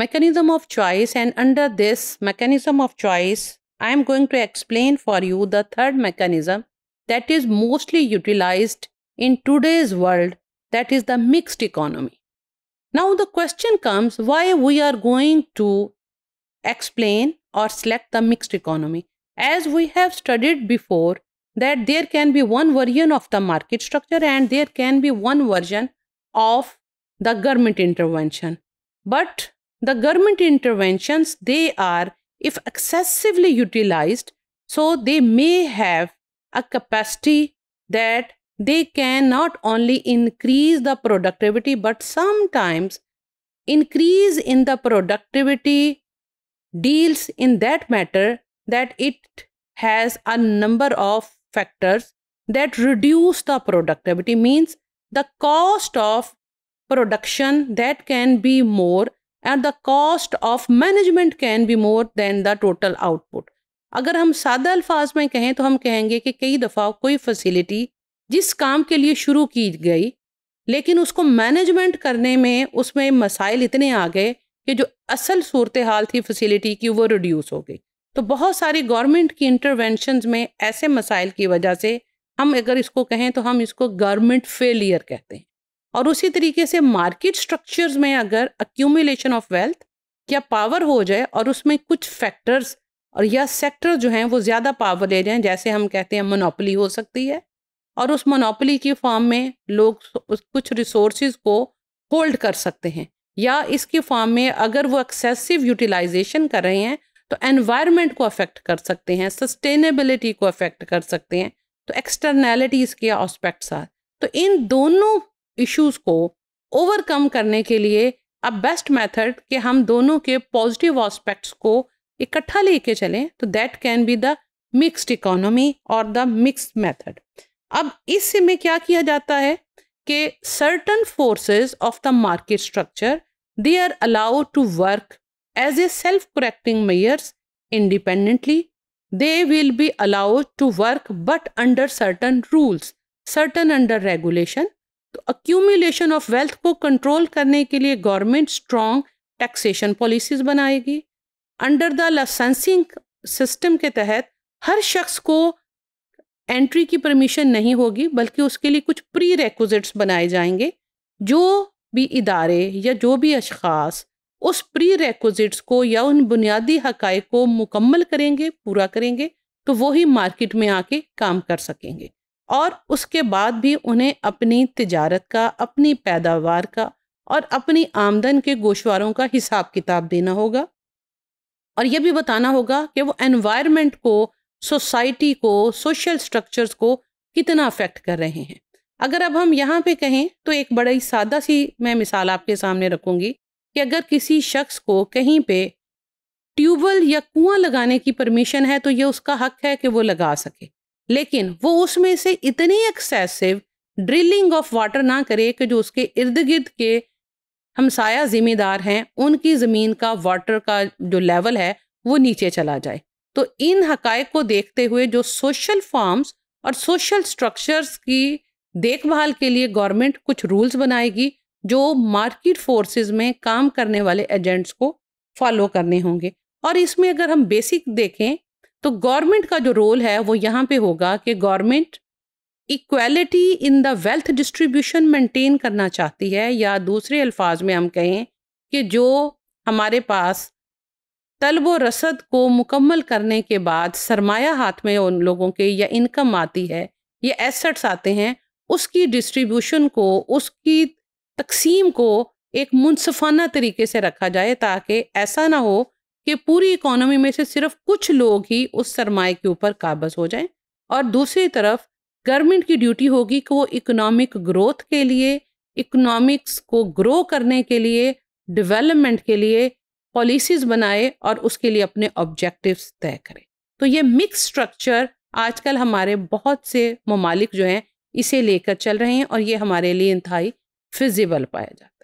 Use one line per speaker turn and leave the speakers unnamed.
mechanism of choice and under this mechanism of choice, I am going to explain for you the third mechanism that is mostly utilized in today's world that is the mixed economy. Now the question comes why we are going to explain or select the mixed economy. As we have studied before that there can be one version of the market structure and there can be one version of the government intervention. But the government interventions they are if excessively utilized so they may have a capacity that they can not only increase the productivity but sometimes increase in the productivity deals in that matter that it has a number of factors that reduce the productivity means the cost of production that can be more and the cost of management can be more than the total output अगर हम सादा अल्फाज में कहें तो हम कहेंगे कि कई दफ़ा कोई फैसिलिटी जिस काम के लिए शुरू की गई लेकिन उसको मैनेजमेंट करने में उसमें मसाइल इतने आ गए कि जो असल सूरत हाल थी फैसिलिटी की वो रिड्यूस हो गई तो बहुत सारी गवर्नमेंट की इंटरवेंशन में ऐसे मसाइल की वजह से हम अगर इसको कहें तो हम इसको गवर्नमेंट फेलियर कहते हैं और उसी तरीके से मार्केट स्ट्रक्चर्स में अगर अक्यूमुलेशन ऑफ वेल्थ या पावर हो जाए और उसमें कुछ फैक्टर्स और या सेक्टर जो हैं वो ज़्यादा पावर ले रहे हैं जैसे हम कहते हैं मोनोपली हो सकती है और उस मोनोपली की फॉर्म में लोग कुछ रिसोर्स को होल्ड कर सकते हैं या इसकी फॉर्म में अगर वो एक्सेसिव यूटिलाइजेशन कर रहे हैं तो एनवायरनमेंट को अफेक्ट कर सकते हैं सस्टेनेबिलिटी को अफेक्ट कर सकते हैं तो एक्सटर्नैलिटीज़ के आस्पेक्ट्स आर तो इन दोनों इश्यूज को ओवरकम करने के लिए अब बेस्ट मेथड कि हम दोनों के पॉजिटिव आस्पेक्ट्स को इकट्ठा लेके चलें तो that can be the mixed economy और द मिक्स्ड मेथड अब इससे में क्या किया जाता है कि certain forces of the market structure they are allowed to work as a self correcting measures independently they will be allowed to work but under certain rules certain under regulation तो accumulation of wealth को control करने के लिए government strong taxation policies बनाएगी under the licensing system के तहत हर शख्स को एंट्री की परमिशन नहीं होगी बल्कि उसके लिए कुछ प्री रेकोजिट्स बनाए जाएंगे जो भी इदारे या जो भी अशास उस प्री रेकोजिट्स को या उन बुनियादी हक को मुकम्मल करेंगे पूरा करेंगे तो वही मार्केट में आके काम कर सकेंगे और उसके बाद भी उन्हें अपनी तजारत का अपनी पैदावार का और अपनी आमदन के गोशवारों का हिसाब किताब देना होगा और यह भी बताना होगा कि वो एनवायरनमेंट को सोसाइटी को सोशल स्ट्रक्चर्स को कितना अफेक्ट कर रहे हैं अगर अब हम यहाँ पे कहें तो एक बड़ी सादा सी मैं मिसाल आपके सामने रखूँगी कि अगर किसी शख्स को कहीं पे ट्यूबवेल या कुआं लगाने की परमिशन है तो ये उसका हक है कि वो लगा सके लेकिन वो उसमें से इतनी एक्सेसिव ड्रिलिंग ऑफ वाटर ना करे कि जो उसके इर्द गिर्द के हमसाया ज़िम्मेदार हैं उनकी ज़मीन का वाटर का जो लेवल है वो नीचे चला जाए तो इन हकायक को देखते हुए जो सोशल फॉर्म्स और सोशल स्ट्रक्चर्स की देखभाल के लिए गवर्नमेंट कुछ रूल्स बनाएगी जो मार्केट फोर्सेस में काम करने वाले एजेंट्स को फॉलो करने होंगे और इसमें अगर हम बेसिक देखें तो गवर्नमेंट का जो रोल है वो यहाँ पे होगा कि government equality in the wealth distribution maintain करना चाहती है या दूसरे अल्फाज में हम कहें कि जो हमारे पास तलब व रसद को मुकम्मल करने के बाद सरमाया हाथ में उन लोगों के या इनकम आती है या एसेट्स आते हैं उसकी डिस्ट्रीब्यूशन को उसकी तकसीम को एक मुनसफाना तरीके से रखा जाए ताकि ऐसा ना हो कि पूरी इकोनॉमी में से सिर्फ कुछ लोग ही उस सरमाए के ऊपर काबज हो जाएं और दूसरी तरफ गवर्नमेंट की ड्यूटी होगी कि वो इकोनॉमिक ग्रोथ के लिए इकोनॉमिक्स को ग्रो करने के लिए डेवलपमेंट के लिए पॉलिसीज बनाए और उसके लिए अपने ऑब्जेक्टिव्स तय करें तो ये मिक्स स्ट्रक्चर आजकल हमारे बहुत से ममालिक जो हैं इसे लेकर चल रहे हैं और ये हमारे लिए इंतहाई फिजिबल पाया जाता है